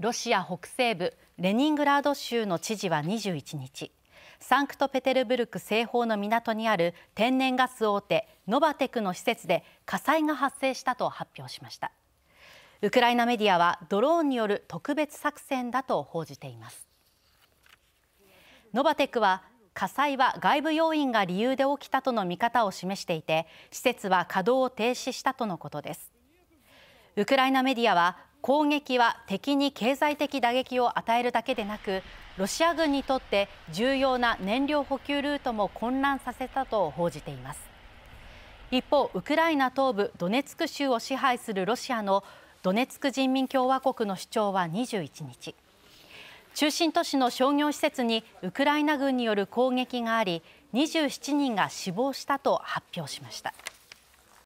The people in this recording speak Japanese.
ロシア北西部レニングラード州の知事は21日サンクトペテルブルク西方の港にある天然ガス大手ノバテクの施設で火災が発生したと発表しましたウクライナメディアはドローンによる特別作戦だと報じていますノバテクは火災は外部要因が理由で起きたとの見方を示していて施設は稼働を停止したとのことですウクライナメディアは攻撃は敵に経済的打撃を与えるだけでなくロシア軍にとって重要な燃料補給ルートも混乱させたと報じています一方ウクライナ東部ドネツク州を支配するロシアのドネツク人民共和国の主張は21日中心都市の商業施設にウクライナ軍による攻撃があり27人が死亡したと発表しました。